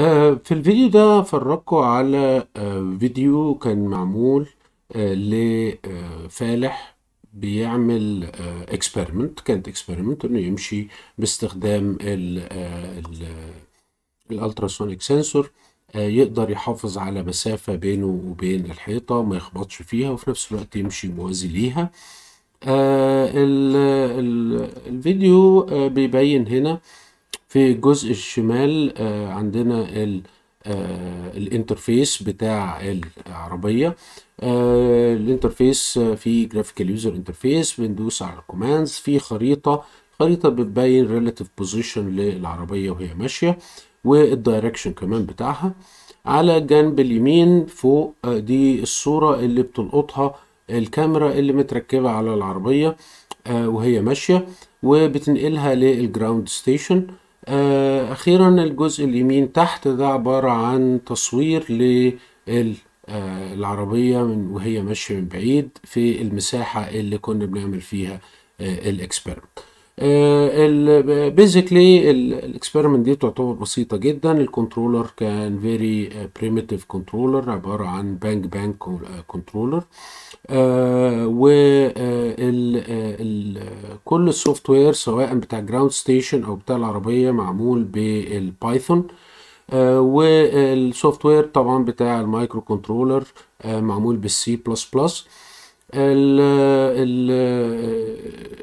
آه، في الفيديو ده فرجكوا على آه، فيديو كان معمول آه، لفالح بيعمل اكسبيرمنت كانت اكسبيرمنت انه يمشي باستخدام الالتراسونيك سنسور يقدر يحافظ على مسافة بينه وبين الحيطة ما يخبطش فيها وفي نفس الوقت يمشي موازي ليها الفيديو بيبين هنا في الجزء الشمال آه، عندنا آه، الانترفيس بتاع العربية آه، الانترفيس في جرافيكال يوزر انترفيس بندوس على الكوماندز في خريطة خريطة بتبين ريلاتيف بوزيشن للعربية وهي ماشية والدايركشن كمان بتاعها على جنب اليمين فوق دي الصورة اللي بتلقطها الكاميرا اللي متركبة على العربية وهي ماشية وبتنقلها للجراوند ستيشن آه، أخيرا الجزء اليمين تحت ده عبارة عن تصوير للعربية آه، من وهي ماشية من بعيد في المساحة اللي كنا بنعمل فيها آه، الاكسبيرمنت بيزيكلي الاكسبيرمنت دي تعتبر بسيطة جدا الكنترولر كان فيري بريمتيف كنترولر عبارة عن بانج بانج كنترولر و كل السوفت وير سواء بتاع جراوند ستيشن او بتاع العربيه معمول بالبايثون آه والسوفت وير طبعا بتاع المايكرو كنترولر آه معمول بالسي بلس بلس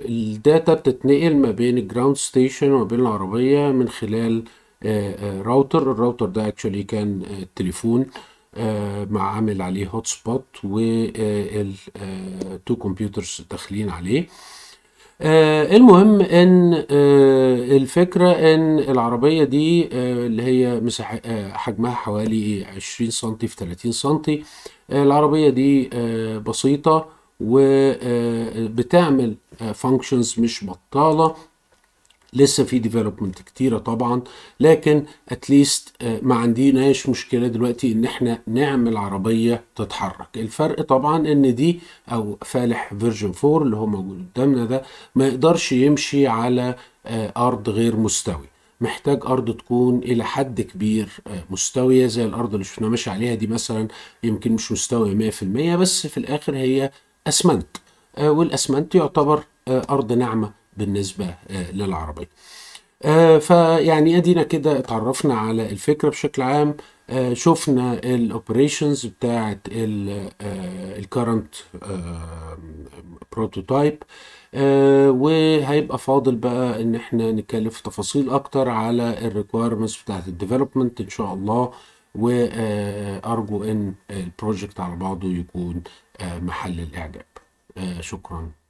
الداتا بتتنقل ما بين الجراوند ستيشن وما بين العربيه من خلال راوتر آه، آه، الراوتر ده اكشولي كان آه، تليفون مع عامل عليه هوت سبوت والتو كمبيوترز داخلين عليه آه المهم ان آه الفكره ان العربيه دي آه اللي هي مساح آه، حجمها حوالي 20 سم في 30 سم آه، العربيه دي آه، بسيطه وبتعمل فانكشنز مش بطاله لسه في ديفلوبمنت كتيره طبعا لكن اتليست آه، ما عندناش مشكله دلوقتي ان احنا نعمل عربيه تتحرك الفرق طبعا ان دي او فالح فيرجن 4 اللي هو موجود قدامنا ده ما يقدرش يمشي على آه، ارض غير مستوي محتاج ارض تكون الى حد كبير آه، مستويه زي الارض اللي شفنا ماشي عليها دي مثلا يمكن مش مستويه 100% بس في الاخر هي اسمنت والاسمنت يعتبر ارض ناعمه بالنسبة آه، للعربية آه، فيعني ادينا كده اتعرفنا على الفكرة بشكل عام آه، شفنا الاوبريشنز بتاعت الكرنت بروتوتايب وهيبقى فاضل بقى ان احنا نتكلم في تفاصيل اكتر على الريكويرمنتس بتاعت الديفلوبمنت ان شاء الله وارجو ان البروجكت على بعضه يكون محل الاعجاب شكرا